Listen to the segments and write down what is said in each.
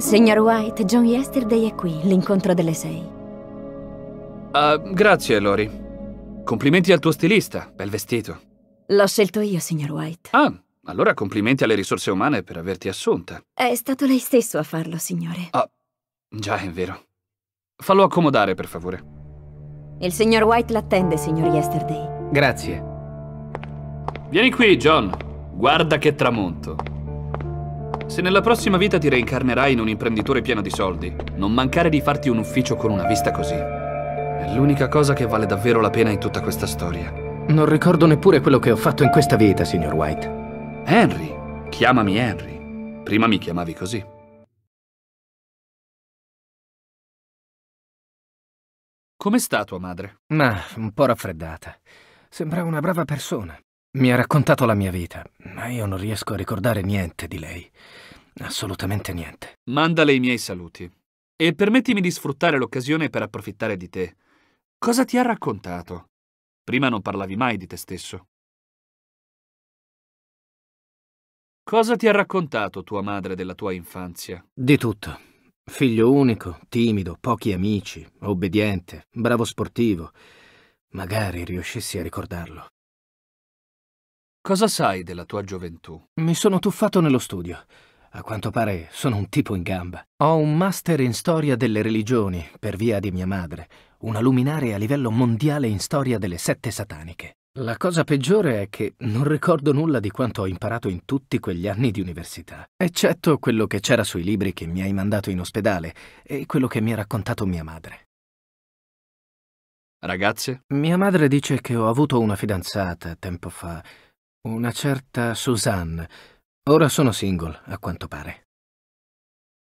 Signor White, John Yesterday è qui, l'incontro delle sei. Uh, grazie, Lori. Complimenti al tuo stilista, bel vestito. L'ho scelto io, signor White. Ah, allora complimenti alle risorse umane per averti assunta. È stato lei stesso a farlo, signore. Ah, già è vero. Fallo accomodare, per favore. Il signor White l'attende, signor Yesterday. Grazie. Vieni qui, John. Guarda che tramonto. Se nella prossima vita ti reincarnerai in un imprenditore pieno di soldi, non mancare di farti un ufficio con una vista così. È l'unica cosa che vale davvero la pena in tutta questa storia. Non ricordo neppure quello che ho fatto in questa vita, signor White. Henry, chiamami Henry. Prima mi chiamavi così. Come sta tua madre? Ma, un po' raffreddata. Sembra una brava persona. Mi ha raccontato la mia vita, ma io non riesco a ricordare niente di lei. Assolutamente niente. Mandale i miei saluti. E permettimi di sfruttare l'occasione per approfittare di te. Cosa ti ha raccontato? Prima non parlavi mai di te stesso. Cosa ti ha raccontato tua madre della tua infanzia? Di tutto. Figlio unico, timido, pochi amici, obbediente, bravo sportivo. Magari riuscissi a ricordarlo. Cosa sai della tua gioventù? Mi sono tuffato nello studio. A quanto pare sono un tipo in gamba. Ho un master in storia delle religioni, per via di mia madre, una luminare a livello mondiale in storia delle sette sataniche. La cosa peggiore è che non ricordo nulla di quanto ho imparato in tutti quegli anni di università, eccetto quello che c'era sui libri che mi hai mandato in ospedale e quello che mi ha raccontato mia madre. Ragazze? Mia madre dice che ho avuto una fidanzata tempo fa, una certa Suzanne. Ora sono single, a quanto pare.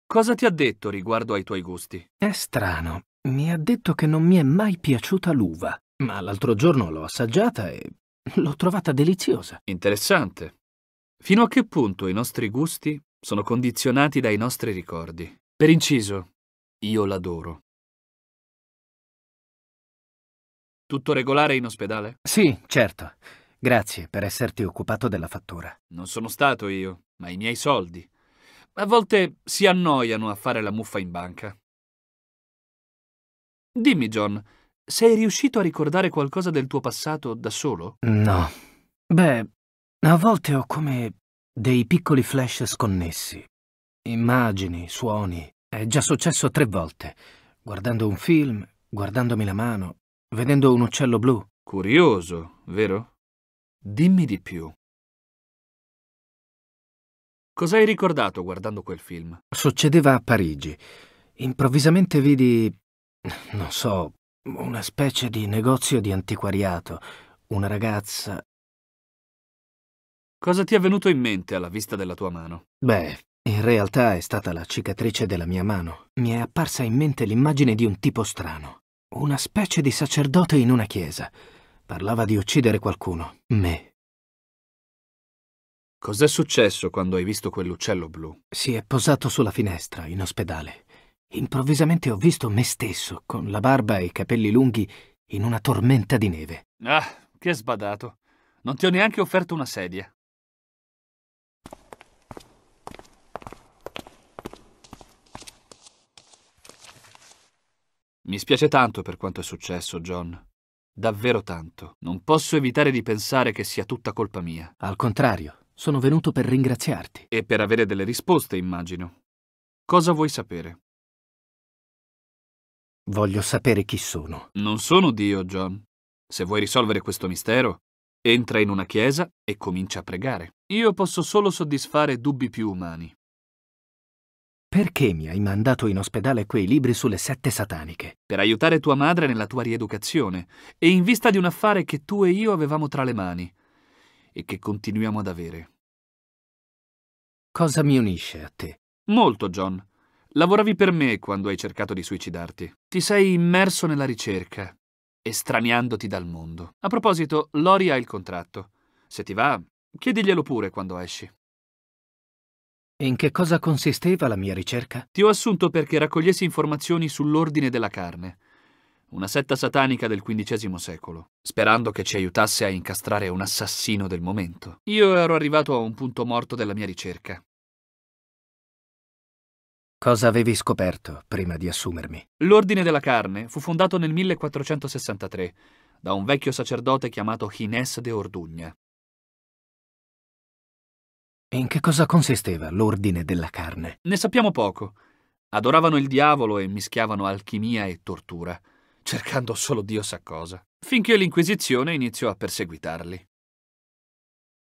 Cosa ti ha detto riguardo ai tuoi gusti? È strano. Mi ha detto che non mi è mai piaciuta l'uva ma l'altro giorno l'ho assaggiata e l'ho trovata deliziosa. Interessante. Fino a che punto i nostri gusti sono condizionati dai nostri ricordi? Per inciso, io l'adoro. Tutto regolare in ospedale? Sì, certo. Grazie per esserti occupato della fattura. Non sono stato io, ma i miei soldi. A volte si annoiano a fare la muffa in banca. Dimmi, John, sei riuscito a ricordare qualcosa del tuo passato da solo? No. Beh, a volte ho come dei piccoli flash sconnessi. Immagini, suoni. È già successo tre volte. Guardando un film, guardandomi la mano, vedendo un uccello blu. Curioso, vero? Dimmi di più. Cosa hai ricordato guardando quel film? Succedeva a Parigi. Improvvisamente vidi, non so, una specie di negozio di antiquariato. Una ragazza... Cosa ti è venuto in mente alla vista della tua mano? Beh, in realtà è stata la cicatrice della mia mano. Mi è apparsa in mente l'immagine di un tipo strano. Una specie di sacerdote in una chiesa. Parlava di uccidere qualcuno. Me. Cos'è successo quando hai visto quell'uccello blu? Si è posato sulla finestra, in ospedale improvvisamente ho visto me stesso, con la barba e i capelli lunghi, in una tormenta di neve. Ah, che sbadato. Non ti ho neanche offerto una sedia. Mi spiace tanto per quanto è successo, John. Davvero tanto. Non posso evitare di pensare che sia tutta colpa mia. Al contrario, sono venuto per ringraziarti. E per avere delle risposte, immagino. Cosa vuoi sapere? Voglio sapere chi sono. Non sono Dio, John. Se vuoi risolvere questo mistero, entra in una chiesa e comincia a pregare. Io posso solo soddisfare dubbi più umani. Perché mi hai mandato in ospedale quei libri sulle sette sataniche? Per aiutare tua madre nella tua rieducazione e in vista di un affare che tu e io avevamo tra le mani e che continuiamo ad avere. Cosa mi unisce a te? Molto, John. Lavoravi per me quando hai cercato di suicidarti. Ti sei immerso nella ricerca, estraniandoti dal mondo. A proposito, Lori ha il contratto. Se ti va, chiediglielo pure quando esci. In che cosa consisteva la mia ricerca? Ti ho assunto perché raccogliessi informazioni sull'ordine della carne, una setta satanica del XV secolo, sperando che ci aiutasse a incastrare un assassino del momento. Io ero arrivato a un punto morto della mia ricerca. Cosa avevi scoperto prima di assumermi? L'Ordine della Carne fu fondato nel 1463 da un vecchio sacerdote chiamato Gines de Ordugna. In che cosa consisteva l'Ordine della Carne? Ne sappiamo poco. Adoravano il diavolo e mischiavano alchimia e tortura, cercando solo Dio sa cosa, finché l'Inquisizione iniziò a perseguitarli.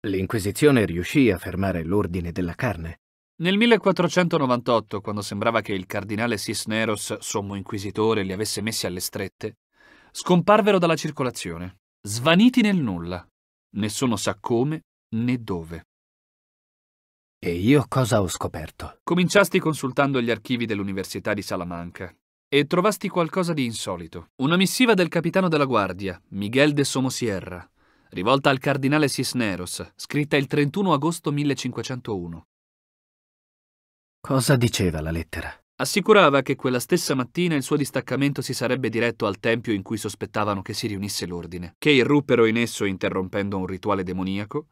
L'Inquisizione riuscì a fermare l'Ordine della Carne? Nel 1498, quando sembrava che il cardinale Cisneros, sommo inquisitore, li avesse messi alle strette, scomparvero dalla circolazione, svaniti nel nulla. Nessuno sa come né dove. E io cosa ho scoperto? Cominciasti consultando gli archivi dell'Università di Salamanca e trovasti qualcosa di insolito. Una missiva del capitano della Guardia, Miguel de Somosierra, rivolta al cardinale Cisneros, scritta il 31 agosto 1501. Cosa diceva la lettera? Assicurava che quella stessa mattina il suo distaccamento si sarebbe diretto al tempio in cui sospettavano che si riunisse l'ordine, che irruppero in esso interrompendo un rituale demoniaco,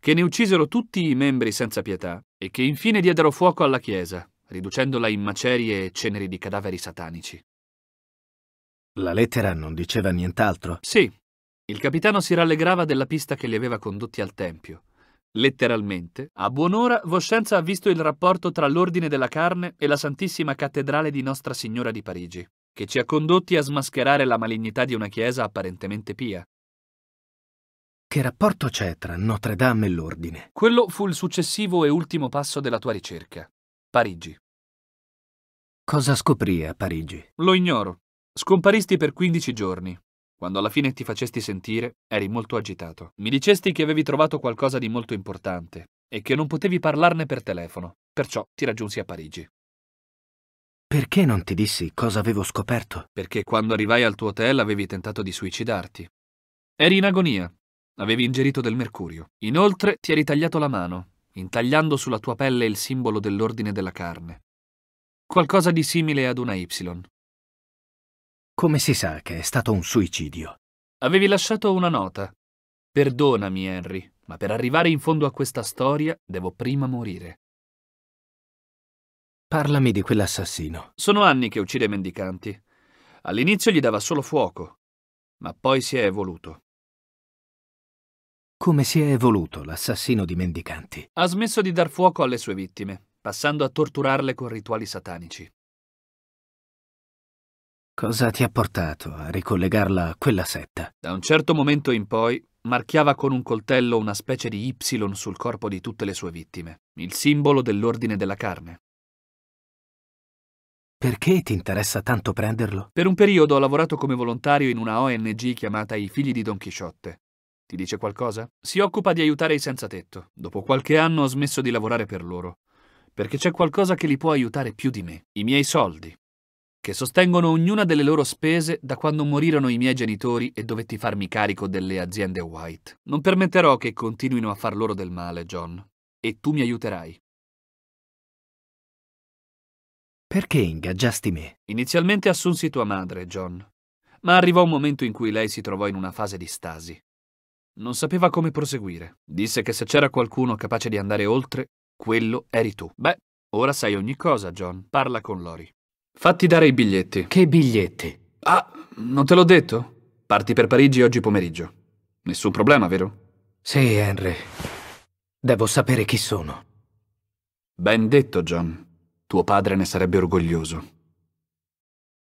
che ne uccisero tutti i membri senza pietà e che infine diedero fuoco alla chiesa, riducendola in macerie e ceneri di cadaveri satanici. La lettera non diceva nient'altro? Sì. Il capitano si rallegrava della pista che li aveva condotti al tempio Letteralmente, a buon'ora Voscenza ha visto il rapporto tra l'Ordine della Carne e la Santissima Cattedrale di Nostra Signora di Parigi, che ci ha condotti a smascherare la malignità di una chiesa apparentemente pia. Che rapporto c'è tra Notre Dame e l'Ordine? Quello fu il successivo e ultimo passo della tua ricerca. Parigi. Cosa scoprì a Parigi? Lo ignoro. Scomparisti per 15 giorni, quando alla fine ti facesti sentire, eri molto agitato. Mi dicesti che avevi trovato qualcosa di molto importante e che non potevi parlarne per telefono, perciò ti raggiunsi a Parigi. Perché non ti dissi cosa avevo scoperto? Perché quando arrivai al tuo hotel avevi tentato di suicidarti. Eri in agonia. Avevi ingerito del mercurio. Inoltre ti eri tagliato la mano, intagliando sulla tua pelle il simbolo dell'ordine della carne. Qualcosa di simile ad una Y. Come si sa che è stato un suicidio? Avevi lasciato una nota. Perdonami, Henry, ma per arrivare in fondo a questa storia devo prima morire. Parlami di quell'assassino. Sono anni che uccide mendicanti. All'inizio gli dava solo fuoco, ma poi si è evoluto. Come si è evoluto l'assassino di mendicanti? Ha smesso di dar fuoco alle sue vittime, passando a torturarle con rituali satanici. Cosa ti ha portato a ricollegarla a quella setta? Da un certo momento in poi marchiava con un coltello una specie di Y sul corpo di tutte le sue vittime, il simbolo dell'ordine della carne. Perché ti interessa tanto prenderlo? Per un periodo ho lavorato come volontario in una ONG chiamata I Figli di Don Chisciotte. Ti dice qualcosa? Si occupa di aiutare i senza tetto. Dopo qualche anno ho smesso di lavorare per loro, perché c'è qualcosa che li può aiutare più di me, i miei soldi che sostengono ognuna delle loro spese da quando morirono i miei genitori e dovetti farmi carico delle aziende White. Non permetterò che continuino a far loro del male, John, e tu mi aiuterai. Perché ingaggiasti me? Inizialmente assunsi tua madre, John, ma arrivò un momento in cui lei si trovò in una fase di stasi. Non sapeva come proseguire. Disse che se c'era qualcuno capace di andare oltre, quello eri tu. Beh, ora sai ogni cosa, John. Parla con Lori. Fatti dare i biglietti. Che biglietti? Ah, non te l'ho detto? Parti per Parigi oggi pomeriggio. Nessun problema, vero? Sì, Henry. Devo sapere chi sono. Ben detto, John. Tuo padre ne sarebbe orgoglioso.